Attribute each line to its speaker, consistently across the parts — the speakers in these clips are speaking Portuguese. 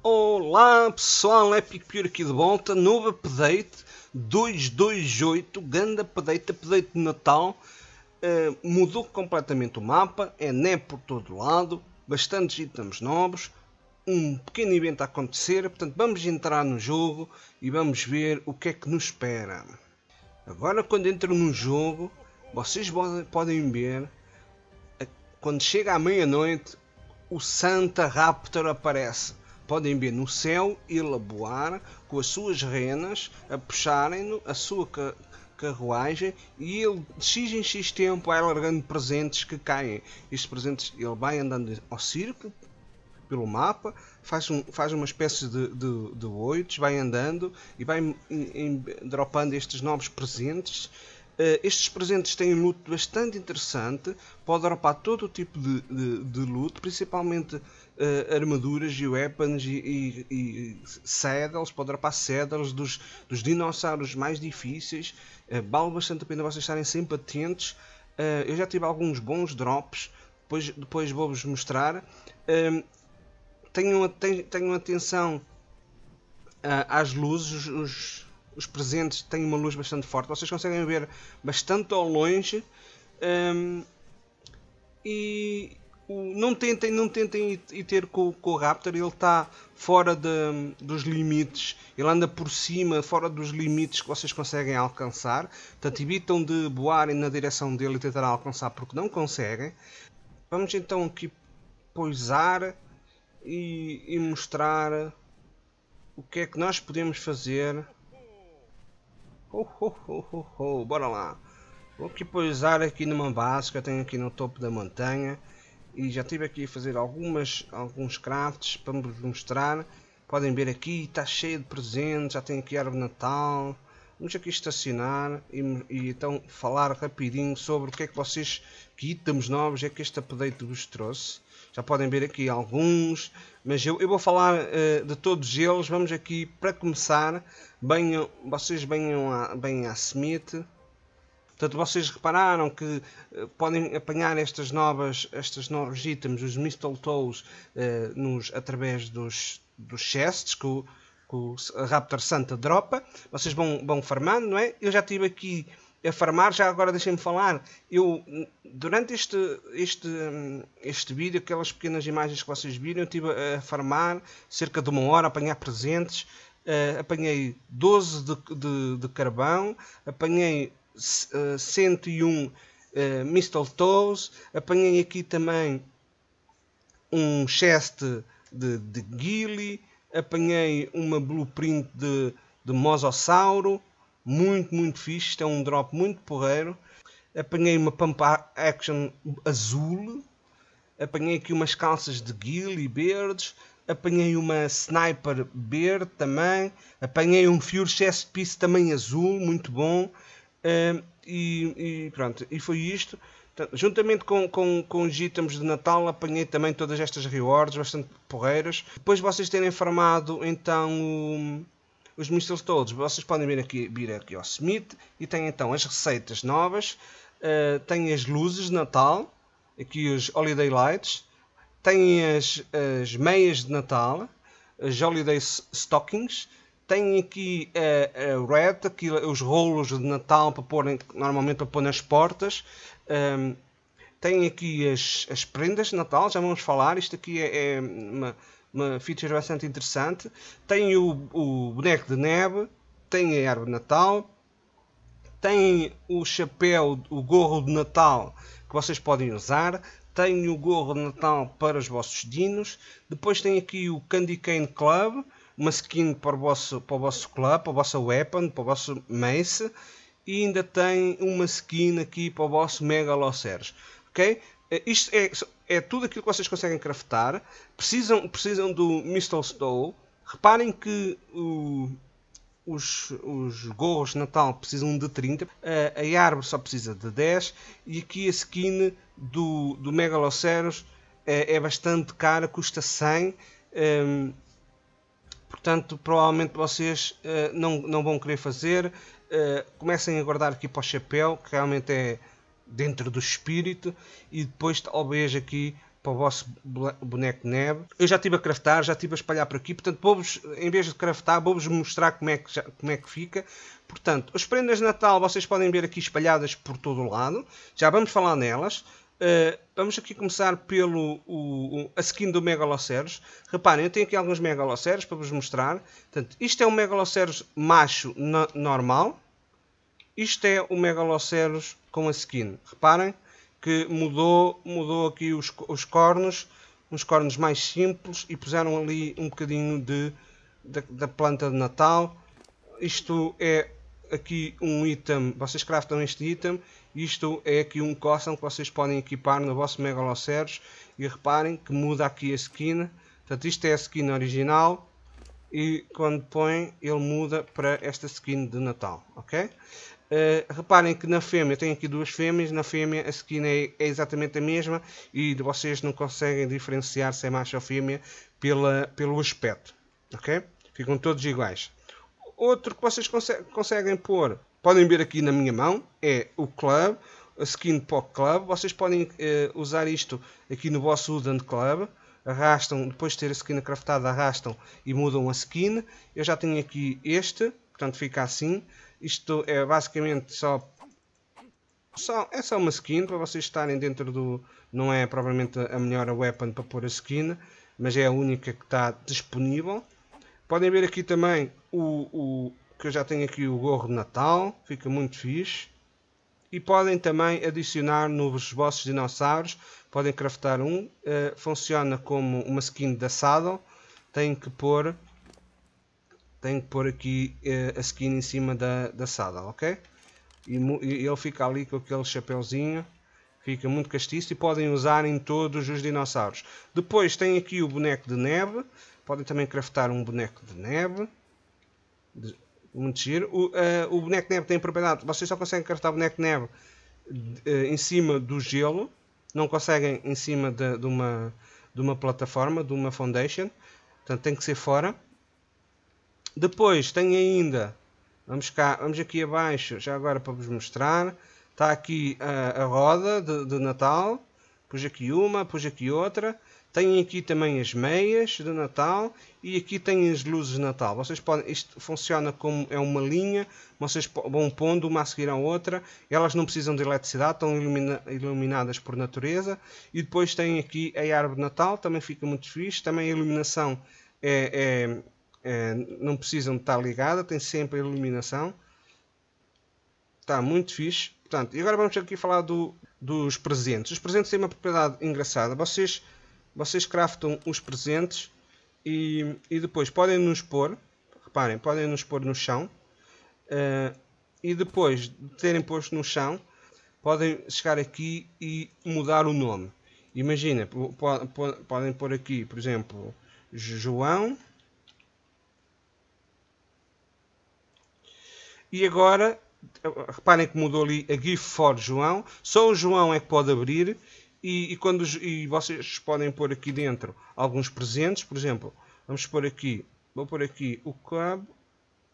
Speaker 1: Olá pessoal, Epic é Pure aqui de volta, novo update 228, grande update, update de Natal, uh, mudou completamente o mapa, é neve né por todo lado, bastantes itens novos, um pequeno evento a acontecer, portanto vamos entrar no jogo e vamos ver o que é que nos espera. Agora quando entro no jogo, vocês podem ver, eh, quando chega à meia-noite, o Santa Raptor aparece podem ver no céu elaborar com as suas renas a puxarem a sua ca carruagem e ele de x em x tempo vai largando presentes que caem. Estes presentes ele vai andando ao circo pelo mapa, faz, um, faz uma espécie de, de, de oito, vai andando e vai em, em, dropando estes novos presentes. Uh, estes presentes têm um loot bastante interessante, pode dropar todo o tipo de, de, de loot, principalmente uh, armaduras e weapons e, e, e saddles para dropar saddles dos, dos dinossauros mais difíceis. Uh, vale bastante a pena vocês estarem sempre atentos. Uh, eu já tive alguns bons drops, depois, depois vou-vos mostrar. tenham, tenham atenção às luzes, os, os, os, presentes têm uma luz bastante forte, vocês conseguem ver bastante ao longe. Um, e, não tentem, não tentem e ter com, com, o Raptor, ele está fora de, dos limites, ele anda por cima, fora dos limites que vocês conseguem alcançar. Portanto, evitam de boarem na direção dele e tentar alcançar porque não conseguem. Vamos então aqui poisar e, e mostrar o que é que nós podemos fazer. Oh, oh, oh, oh, oh. bora lá. Vou aqui poisar aqui numa base que eu tenho aqui no topo da montanha e já estive aqui a fazer algumas, alguns crafts para vos mostrar. Podem ver aqui, está cheio de presentes, já tem aqui a árvore Natal. Vamos aqui estacionar e, e, então falar rapidinho sobre o que é que vocês, que itens novos é que este update vos trouxe. Já podem ver aqui alguns, mas eu, eu vou falar uh, de todos eles. Vamos aqui para começar. Venham, vocês venham à, venham a Smith Portanto, vocês repararam que eh, podem apanhar estas novas, estas novos itens, os mistletoes, eh, nos, através dos, dos chests que o, que o Raptor Santa dropa. Vocês vão, vão farmando, não é? Eu já tive aqui a farmar, já agora deixem-me falar. Eu, durante este, este, hum, este vídeo, aquelas pequenas imagens que vocês viram, eu estive a farmar cerca de uma hora, a apanhar presentes. Uh, apanhei 12 de, de, de, carvão, apanhei 101 uh, eh, mistletoes. Apanhei aqui também um chest de, de Gilly. Apanhei uma blueprint de, de Mosasauro. Muito, muito fixe. Isto é um drop muito porreiro. Apanhei uma pump action azul. Apanhei aqui umas calças de Gilly verdes apanhei uma Sniper verde também, apanhei um Fury Chest Piece também azul, muito bom, e, e, pronto, e foi isto. Então, juntamente com, com, com os itens de Natal, apanhei também todas estas rewards, bastante porreiras. Depois vocês terem farmado então os missiles todos, vocês podem vir aqui, vir aqui ao Smith e tem então as receitas novas, uh, ah, tem as luzes de Natal, aqui os Holiday Lights, tem as, as meias de Natal, as Holiday Stockings, tem aqui a, é, é, red, aqui, os rolos de Natal para pôr, normalmente para pôr nas portas. Um, ehm, tem aqui as, as prendas de Natal, já vamos falar. Isto aqui é, é uma, uma feature bastante interessante. Tem o, o boneco de neve, tem a árvore de Natal, tem o chapéu, o gorro de Natal que vocês podem usar. Tem o gorro de Natal para os vossos dinos. Depois tem aqui o Candy Cane Club, uma skin para o vosso, para o vosso club, para a vossa weapon, para o vosso mace e ainda tem uma skin aqui para o vosso Megaloceres. Ok? Eh, isto é, é tudo aquilo que vocês conseguem craftar. Precisam, precisam do Mistle Stole. Reparem que o, os, os gorros de Natal precisam de 30, eh, a, a, árvore só precisa de 10 e aqui a skin do, do Megaloceros é, eh, é bastante cara, custa 100. Um, portanto provavelmente vocês uh, não, não vão querer fazer. Uh, comecem a guardar aqui para o chapéu, que realmente é dentro do espírito, e depois talvez aqui para o vosso boneco de neve. Eu já estive a craftar, já estive a espalhar por aqui, portanto vou-vos, em vez de craftar, vou-vos mostrar como é, que já, como é que fica. Portanto, as prendas de Natal vocês podem ver aqui espalhadas por todo o lado, já vamos falar nelas. Eh, vamos aqui começar pelo o, o, a skin do Megaloceros. Reparem, eu tenho aqui alguns Megaloceros para vos mostrar. Portanto, isto é um Megaloceros macho no, normal. Isto é o Megaloceros com a skin. Reparem que mudou, mudou aqui os, os cornos. Uns cornos mais simples e puseram ali um bocadinho de, da, da planta de Natal. Isto é aqui um item, vocês craftam este item, isto é aqui um custom que vocês podem equipar no vosso Megaloceros e reparem que muda aqui a skin, portanto isto é a skin original e quando põe ele muda para esta skin de Natal, ok? Uh, reparem que na fêmea, tem aqui duas fêmeas, na fêmea a skin é, é, exatamente a mesma e vocês não conseguem diferenciar se é macho ou fêmea pela, pelo aspecto, ok? Ficam todos iguais. Outro que vocês conse conseguem pôr, podem ver aqui na minha mão, é o Club, a skin para Club. Vocês podem uh, usar isto aqui no vosso Udan Club. Arrastam, depois de ter a skin craftada, arrastam e mudam a skin. Eu já tenho aqui este, portanto fica assim. Isto é basicamente só só, é só uma skin para vocês estarem dentro do. Não é provavelmente a melhor weapon para pôr a skin, mas é a única que está disponível. Podem ver aqui também o, o que eu já tenho aqui o gorro de Natal, fica muito fixe. E podem também adicionar nos vossos dinossauros, podem craftar um, uh, funciona como uma skin da Saddle, tem que pôr tem que pôr aqui uh, a skin em cima da, da Saddle, ok? E, e ele fica ali com aquele chapéuzinho fica muito castiço e podem usar em todos os dinossauros. Depois tem aqui o boneco de neve, Podem também craftar um boneco de neve. De, muito giro. O, uh, o boneco de neve tem propriedade. Vocês só conseguem craftar boneco de neve de, uh, em cima do gelo. Não conseguem em cima de, de, uma, de uma plataforma, de uma foundation. Portanto, tem que ser fora. Depois tem ainda. Vamos, cá, vamos aqui abaixo, já agora para vos mostrar. Está aqui a, a roda de, de Natal. Pus aqui uma, pus aqui outra. Tem aqui também as meias de Natal e aqui tem as luzes de Natal. Vocês podem, isto funciona como é uma linha, vocês vão pondo uma a seguir à outra. Elas não precisam de eletricidade, estão ilumina, iluminadas por natureza. E depois tem aqui a árvore de Natal, também fica muito fixe. Também a iluminação é, é, é, não precisam de estar ligada, tem sempre a iluminação. Está muito fixe. Portanto, e agora vamos aqui falar do, dos presentes. Os presentes têm uma propriedade engraçada. Vocês vocês craftam os presentes e, e depois podem nos pôr, reparem, podem nos pôr no chão uh, e depois de terem posto no chão podem chegar aqui e mudar o nome. Imagina, podem pôr aqui, por exemplo, João. E agora, reparem que mudou ali a GIF for João. Só o João é que pode abrir e, e quando, e vocês podem pôr aqui dentro alguns presentes, por exemplo, vamos pôr aqui, vou pôr aqui o club,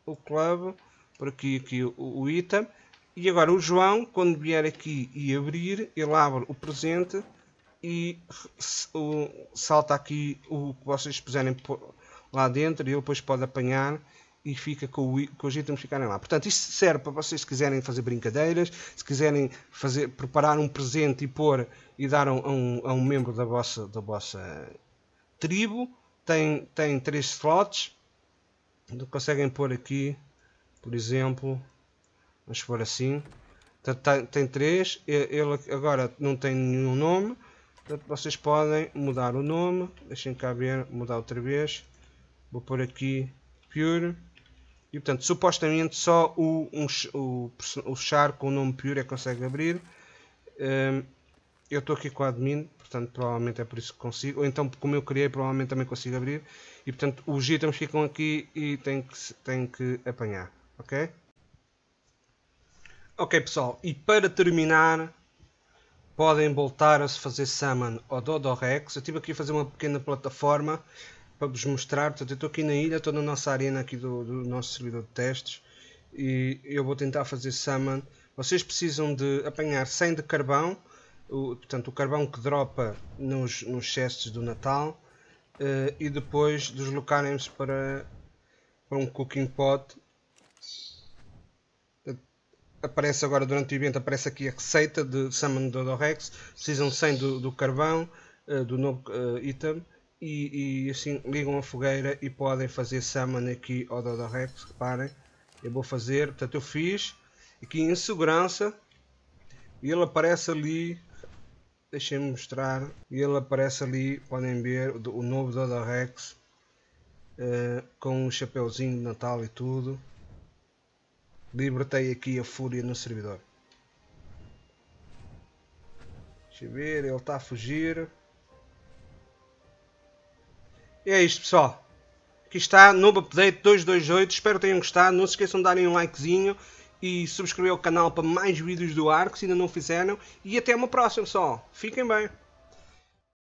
Speaker 1: o club, por aqui, aqui o, o item, e agora o João, quando vier aqui e abrir, ele abre o presente e salta aqui o que vocês puserem lá dentro e ele depois pode apanhar e fica com, o, com os itens ficarem lá. Portanto, isto serve para vocês se quiserem fazer brincadeiras, se quiserem fazer, preparar um presente e pôr e dar a um, a um membro da vossa, da vossa tribo. Tem, tem três slots. Então, conseguem pôr aqui, por exemplo, vamos pôr assim. Tem, tem três. Ele agora não tem nenhum nome. Portanto, vocês podem mudar o nome. Deixem cá ver, mudar outra vez. Vou pôr aqui Pure. E portanto, supostamente só o, um, o, o char com o nome pior é que consegue abrir. Um, eu estou aqui com a admin, portanto provavelmente é por isso que consigo. Ou então como eu criei provavelmente também consigo abrir. E portanto os itens ficam aqui e tem que, tem que apanhar. Ok? Ok pessoal, e para terminar podem voltar a se fazer summon ao Dodorex. Eu estive aqui a fazer uma pequena plataforma para vos mostrar. Portanto, eu estou aqui na ilha, estou na nossa arena aqui do, do, nosso servidor de testes e eu vou tentar fazer summon. Vocês precisam de apanhar 100 de carvão, o, portanto o carvão que dropa nos, nos chests do Natal uh, e depois deslocarem-se para, para um cooking pot. Aparece agora durante o evento, aparece aqui a receita de Summon Dodorex. Precisam 100 do, do carvão, uh, do novo uh, item e, e, assim ligam a fogueira e podem fazer summon aqui ao Dodorex, reparem. Eu vou fazer, portanto eu fiz, aqui em segurança, e ele aparece ali, deixem-me mostrar, e ele aparece ali, podem ver, o, o novo Dodorex, uh, eh, com um chapéuzinho de Natal e tudo. Libertei aqui a fúria no servidor. Deixa eu ver, ele está a fugir. E é isto, pessoal. Aqui está, novo update 228. Espero que tenham gostado. Não se esqueçam de darem um likezinho e subscrever o canal para mais vídeos do Arco, se ainda não fizeram. E até uma próxima, pessoal. Fiquem bem.